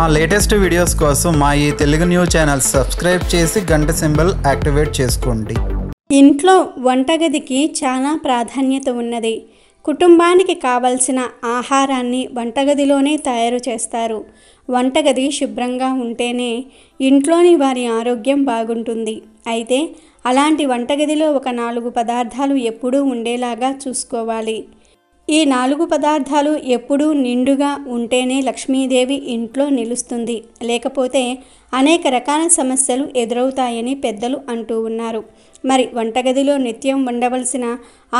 మా latest videos కోసం మా ఈ తెలుగు న్యూస్ ఛానల్ సబ్స్క్రైబ్ చేసి గంట సింబల్ యాక్టివేట్ చేసుకోండి ఇంట్లో వంటగదికి చాలా ప్రాధాన్యత ఉన్నది కుటుంబానికి కావలసిన ఆహారాన్ని వంటగదిలోనే తయారు చేస్తారు వంటగది శుభ్రంగా ఉంటేనే ఇంట్లోని వారి ఆరోగ్యం బాగుంటుంది అయితే అలాంటి వంటగదిలో ఒక నాలుగు పదార్థాలు ఎప్పుడూ ఉండేలాగా చూసుకోవాలి ఈ నాలుగు పదార్థాలు ఎప్పుడూ నిండుగా ఉంటేనే లక్ష్మీదేవి ఇంట్లో నిలుస్తుంది లేకపోతే అనేక రకాల సమస్యలు ఎదురవుతాయని పెద్దలు అంటూ ఉన్నారు మరి వంటగదిలో నిత్యం ఉండవలసిన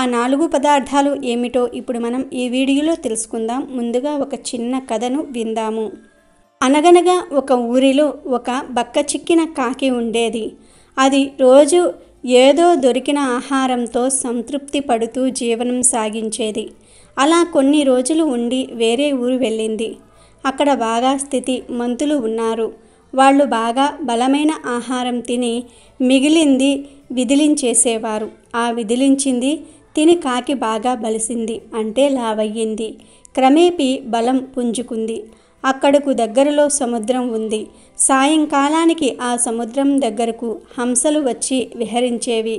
ఆ నాలుగు పదార్థాలు ఏమిటో ఇప్పుడు మనం ఈ వీడియోలో తెలుసుకుందాం ముందుగా ఒక చిన్న కథను విందాము అనగనగా ఒక ఊరిలో ఒక బక్క చిక్కిన కాకి ఉండేది అది రోజు ఏదో దొరికిన ఆహారంతో సంతృప్తి పడుతూ జీవనం సాగించేది అలా కొన్ని రోజులు ఉండి వేరే ఊరు వెళ్ళింది అక్కడ బాగా స్థితి మంతులు ఉన్నారు వాళ్ళు బాగా బలమైన ఆహారం తిని మిగిలింది విదిలించేసేవారు ఆ విదిలించింది తిని కాకి బాగా బలిసింది అంటే లావయ్యింది క్రమేపీ బలం పుంజుకుంది అక్కడకు దగ్గరలో సముద్రం ఉంది సాయంకాలానికి ఆ సముద్రం దగ్గరకు హంసలు వచ్చి విహరించేవి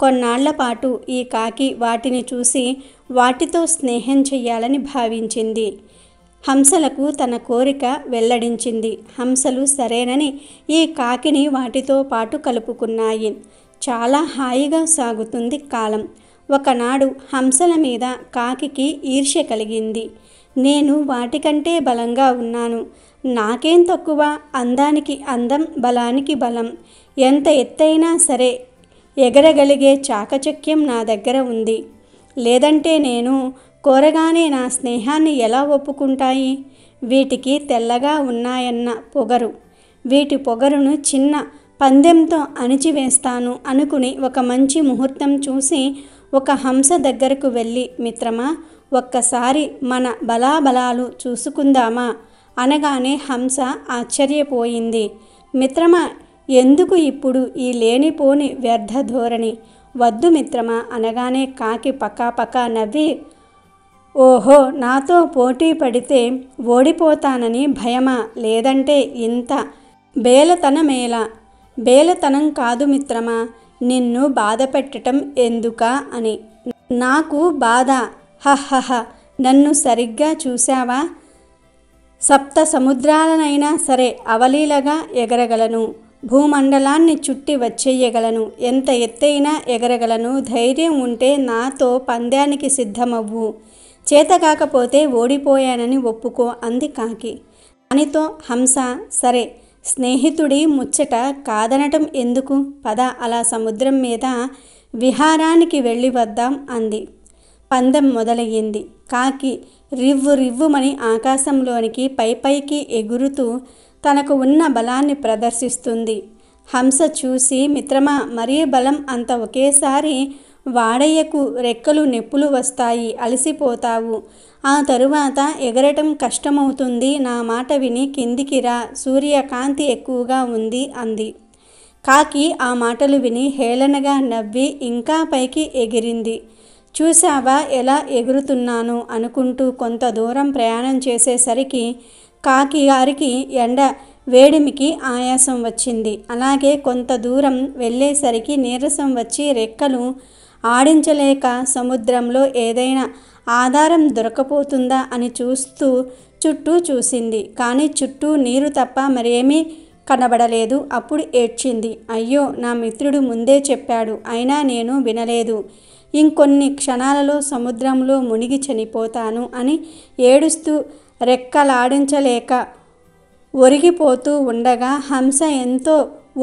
కొన్నాళ్ల పాటు ఈ కాకి వాటిని చూసి వాటితో స్నేహం చెయ్యాలని భావించింది హంసలకు తన కోరిక వెల్లడించింది హంసలు సరేనని ఈ కాకిని వాటితో పాటు కలుపుకున్నాయి చాలా హాయిగా సాగుతుంది కాలం ఒకనాడు హంసల మీద కాకికి ఈర్ష్య కలిగింది నేను వాటికంటే బలంగా ఉన్నాను నాకేం తక్కువ అందానికి అందం బలానికి బలం ఎంత ఎత్తైనా సరే ఎగరగలిగే చాకచక్యం నా దగ్గర ఉంది లేదంటే నేను కోరగానే నా స్నేహాన్ని ఎలా ఒప్పుకుంటాయి వీటికి తెల్లగా ఉన్నాయన్న పొగరు వీటి పొగరును చిన్న పందెంతో అణిచివేస్తాను అనుకుని ఒక మంచి ముహూర్తం చూసి ఒక హంస దగ్గరకు వెళ్ళి మిత్రమా ఒక్కసారి మన బలాబలాలు చూసుకుందామా అనగానే హంస ఆశ్చర్యపోయింది మిత్రమా ఎందుకు ఇప్పుడు ఈ లేనిపోని వ్యర్థ ధోరణి వద్దు మిత్రమా అనగానే కాకి పకాపకా నవ్వి ఓహో నాతో పోటీ పడితే ఓడిపోతానని భయమా లేదంటే ఇంత బేలతనమేలా బేలతనం కాదు మిత్రమా నిన్ను బాధ పెట్టడం ఎందుక అని నాకు బాధ హహహ నన్ను సరిగ్గా చూశావా సప్త సముద్రాలనైనా సరే అవలీలగా ఎగరగలను భూమండలాన్ని చుట్టి వచ్చేయగలను ఎంత ఎత్తైన ఎగరగలను ధైర్యం ఉంటే నాతో పందానికి సిద్ధమవ్వు చేత కాకపోతే ఓడిపోయానని ఒప్పుకో అంది కాకి దానితో హంస సరే స్నేహితుడి ముచ్చట కాదనటం ఎందుకు పద అలా సముద్రం మీద విహారానికి వెళ్ళి వద్దాం అంది పందెం మొదలయ్యింది కాకి రివ్వు రివ్వుమని ఆకాశంలోనికి పైపైకి ఎగురుతూ తనకు ఉన్న బలాన్ని ప్రదర్శిస్తుంది హంస చూసి మిత్రమా మరీ బలం అంత ఒకేసారి వాడయ్యకు రెక్కలు నెప్పులు వస్తాయి అలసిపోతావు ఆ తరువాత ఎగరటం కష్టమవుతుంది నా మాట విని కిందికి రా సూర్యకాంతి ఎక్కువగా ఉంది అంది కాకి ఆ మాటలు విని హేళనగా నవ్వి ఇంకా పైకి ఎగిరింది చూశావా ఎలా ఎగురుతున్నాను అనుకుంటూ కొంత దూరం ప్రయాణం చేసేసరికి కాకి గారికి ఎండ వేడిమికి ఆయాసం వచ్చింది అలాగే కొంత దూరం వెళ్ళేసరికి నీరసం వచ్చి రెక్కలు ఆడించలేక సముద్రంలో ఏదైనా ఆధారం దొరకపోతుందా అని చూస్తూ చుట్టూ చూసింది కానీ చుట్టూ నీరు తప్ప మరేమీ కనబడలేదు అప్పుడు ఏడ్చింది అయ్యో నా మిత్రుడు ముందే చెప్పాడు అయినా నేను వినలేదు ఇంకొన్ని క్షణాలలో సముద్రంలో మునిగి చనిపోతాను అని ఏడుస్తూ రెక్కలాడించలేక ఒరిగిపోతూ ఉండగా హంస ఎంతో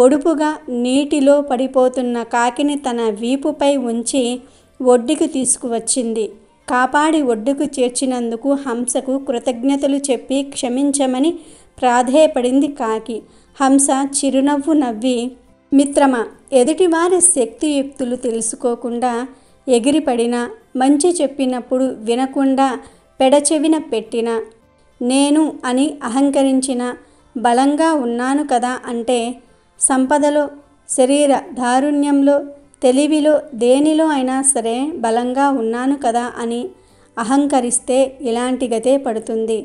ఒడుపుగా నీటిలో పడిపోతున్న కాకిని తన వీపుపై ఉంచి ఒడ్డుకు తీసుకువచ్చింది కాపాడి ఒడ్డుకు చేర్చినందుకు హంసకు కృతజ్ఞతలు చెప్పి క్షమించమని ప్రాధేయపడింది కాకి హంస చిరునవ్వు నవ్వి మిత్రమా ఎదుటివారి శక్తియుక్తులు తెలుసుకోకుండా ఎగిరిపడినా మంచి చెప్పినప్పుడు వినకుండా పెడచెవిన పెట్టినా నేను అని అహంకరించిన బలంగా ఉన్నాను కదా అంటే సంపదలో శరీర దారుణ్యంలో తెలివిలో దేనిలో అయినా సరే బలంగా ఉన్నాను కదా అని అహంకరిస్తే ఇలాంటి గతే పడుతుంది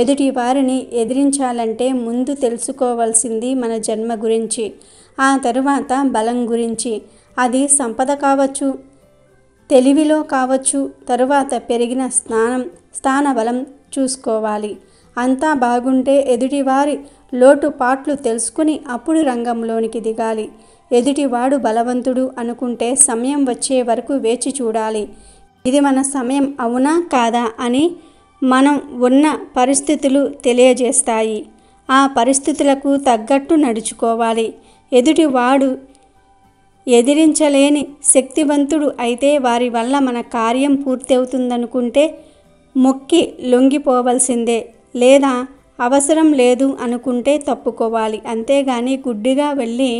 ఎదుటి వారిని ఎదిరించాలంటే ముందు తెలుసుకోవాల్సింది మన జన్మ గురించి ఆ తరువాత బలం గురించి అది సంపద కావచ్చు తెలివిలో కావచ్చు తరువాత పెరిగిన స్నానం స్థానబలం చూసుకోవాలి అంతా బాగుంటే ఎదుటివారి లోటుపాట్లు తెలుసుకుని అప్పుడు రంగంలోనికి దిగాలి ఎదుటివాడు బలవంతుడు అనుకుంటే సమయం వచ్చే వరకు వేచి చూడాలి ఇది మన సమయం అవునా కాదా అని మనం ఉన్న పరిస్థితులు తెలియజేస్తాయి ఆ పరిస్థితులకు తగ్గట్టు నడుచుకోవాలి ఎదుటివాడు ఎదిరించలేని శక్తివంతుడు అయితే వారి వల్ల మన కార్యం పూర్తి అవుతుందనుకుంటే మొక్కి లొంగిపోవలసిందే లేదా అవసరం లేదు అనుకుంటే తప్పుకోవాలి అంతేగాని గుడ్డిగా వెళ్ళి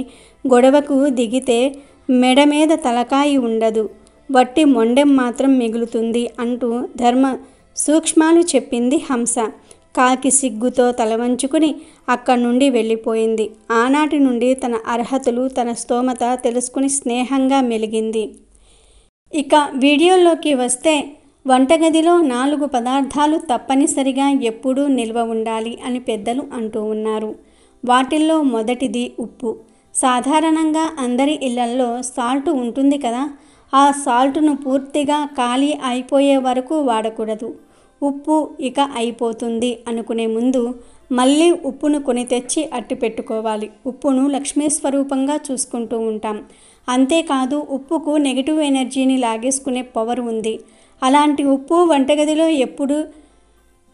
గొడవకు దిగితే మెడ మీద తలకాయి ఉండదు వట్టి మొండెం మాత్రం మిగులుతుంది అంటూ ధర్మ సూక్ష్మాలు చెప్పింది హంస కాకి సిగ్గుతో తలవంచుకుని అక్కడి నుండి వెళ్ళిపోయింది ఆనాటి నుండి తన అర్హతలు తన స్తోమత తెలుసుకుని స్నేహంగా మెలిగింది ఇక వీడియోలోకి వస్తే వంటగదిలో నాలుగు పదార్థాలు తప్పనిసరిగా ఎప్పుడూ నిల్వ ఉండాలి అని పెద్దలు అంటూ ఉన్నారు వాటిల్లో మొదటిది ఉప్పు సాధారణంగా అందరి ఇళ్లల్లో సాల్ట్ ఉంటుంది కదా ఆ సాల్ట్ను పూర్తిగా ఖాళీ అయిపోయే వరకు వాడకూడదు ఉప్పు ఇక అయిపోతుంది అనుకునే ముందు మళ్ళీ ఉప్పును కొని తెచ్చి అట్టి పెట్టుకోవాలి ఉప్పును లక్ష్మీ స్వరూపంగా చూసుకుంటూ ఉంటాం అంతేకాదు ఉప్పుకు నెగిటివ్ ఎనర్జీని లాగేసుకునే పవర్ ఉంది అలాంటి ఉప్పు వంటగదిలో ఎప్పుడు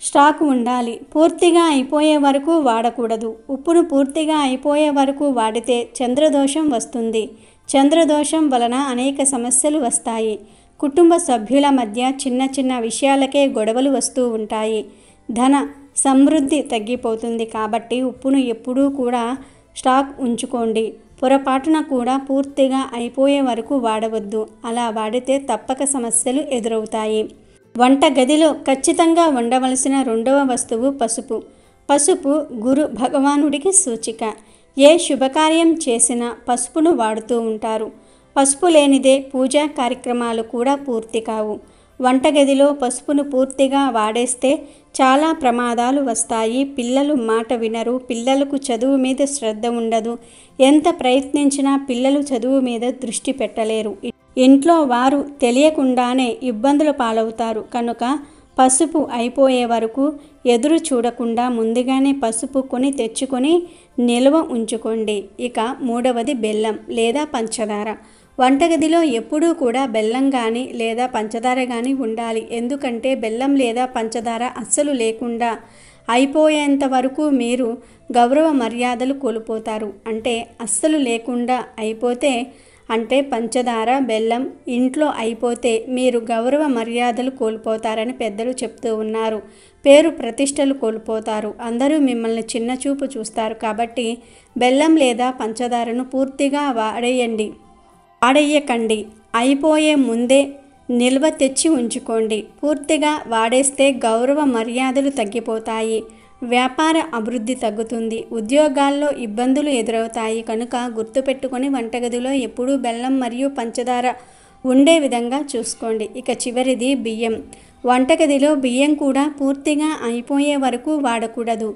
స్టాక్ ఉండాలి పూర్తిగా అయిపోయే వరకు వాడకూడదు ఉప్పును పూర్తిగా అయిపోయే వరకు వాడితే చంద్రదోషం వస్తుంది చంద్రదోషం వలన అనేక సమస్యలు వస్తాయి కుటుంబ సభ్యుల మధ్య చిన్న చిన్న విషయాలకే గొడవలు వస్తూ ఉంటాయి ధన సమృద్ధి తగ్గిపోతుంది కాబట్టి ఉప్పును ఎప్పుడూ కూడా స్టాక్ ఉంచుకోండి పొరపాటున కూడా పూర్తిగా అయిపోయే వరకు వాడవద్దు అలా వాడితే తప్పక సమస్యలు ఎదురవుతాయి వంట గదిలో ఖచ్చితంగా ఉండవలసిన రెండవ వస్తువు పసుపు పసుపు గురు భగవానుడికి సూచిక ఏ శుభకార్యం చేసినా పసుపును వాడుతూ ఉంటారు పసుపు లేనిదే పూజా కార్యక్రమాలు కూడా పూర్తి కావు వంటగదిలో పసుపును పూర్తిగా వాడేస్తే చాలా ప్రమాదాలు వస్తాయి పిల్లలు మాట వినరు పిల్లలకు చదువు మీద శ్రద్ధ ఉండదు ఎంత ప్రయత్నించినా పిల్లలు చదువు మీద దృష్టి పెట్టలేరు ఇంట్లో వారు తెలియకుండానే ఇబ్బందుల పాలవుతారు కనుక పసుపు అయిపోయే వరకు ఎదురు చూడకుండా ముందుగానే పసుపు కొని తెచ్చుకొని నిల్వ ఉంచుకోండి ఇక మూడవది బెల్లం లేదా పంచదార వంటగదిలో ఎప్పుడూ కూడా బెల్లం కానీ లేదా పంచదార కానీ ఉండాలి ఎందుకంటే బెల్లం లేదా పంచదార అస్సలు లేకుండా అయిపోయేంత వరకు మీరు గౌరవ మర్యాదలు కోల్పోతారు అంటే అస్సలు లేకుండా అయిపోతే అంటే పంచదార బెల్లం ఇంట్లో అయిపోతే మీరు గౌరవ మర్యాదలు కోల్పోతారని పెద్దలు చెప్తూ ఉన్నారు పేరు ప్రతిష్టలు కోల్పోతారు అందరూ మిమ్మల్ని చిన్న చూపు చూస్తారు కాబట్టి బెల్లం లేదా పంచదారను పూర్తిగా వాడేయండి వాడేయకండి అయిపోయే ముందే నిల్వ తెచ్చి ఉంచుకోండి పూర్తిగా వాడేస్తే గౌరవ మర్యాదలు తగ్గిపోతాయి వ్యాపార అభివృద్ధి తగ్గుతుంది ఉద్యోగాల్లో ఇబ్బందులు ఎదురవుతాయి కనుక గుర్తుపెట్టుకొని వంటగదిలో ఎప్పుడూ బెల్లం మరియు పంచదార ఉండే విధంగా చూసుకోండి ఇక చివరిది బియ్యం వంటగదిలో బియ్యం కూడా పూర్తిగా అయిపోయే వరకు వాడకూడదు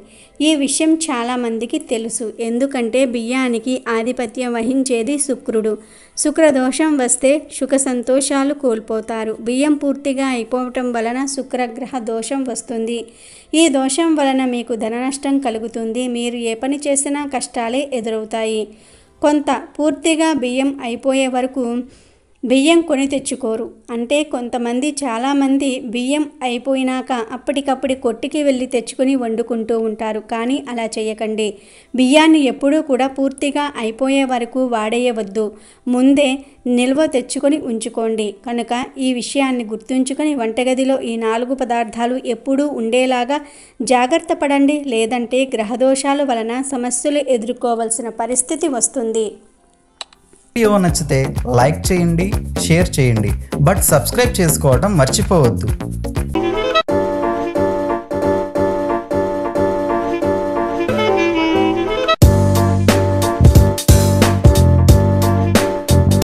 ఈ విషయం చాలామందికి తెలుసు ఎందుకంటే బియ్యానికి ఆధిపత్యం వహించేది శుక్రుడు శుక్రదోషం వస్తే సుఖ సంతోషాలు కోల్పోతారు బియ్యం పూర్తిగా అయిపోవటం వలన శుక్రగ్రహ దోషం వస్తుంది ఈ దోషం వలన మీకు ధన నష్టం కలుగుతుంది మీరు ఏ పని చేసినా కష్టాలే ఎదురవుతాయి కొంత పూర్తిగా బియ్యం అయిపోయే వరకు బియ్యం కొని తెచ్చుకోరు అంటే కొంతమంది చాలామంది బియ్యం అయిపోయినాక అప్పటికప్పుడు కొట్టుకి వెళ్ళి తెచ్చుకొని వండుకుంటూ ఉంటారు కానీ అలా చేయకండి బియ్యాన్ని ఎప్పుడూ కూడా పూర్తిగా అయిపోయే వరకు వాడేయవద్దు ముందే నిల్వ తెచ్చుకొని ఉంచుకోండి కనుక ఈ విషయాన్ని గుర్తుంచుకొని వంటగదిలో ఈ నాలుగు పదార్థాలు ఎప్పుడూ ఉండేలాగా జాగ్రత్త పడండి లేదంటే గ్రహదోషాల వలన సమస్యలు ఎదుర్కోవలసిన పరిస్థితి వస్తుంది వీడియో నచ్చితే లైక్ చేయండి షేర్ చేయండి బట్ సబ్స్క్రైబ్ చేసుకోవటం మర్చిపోవద్దు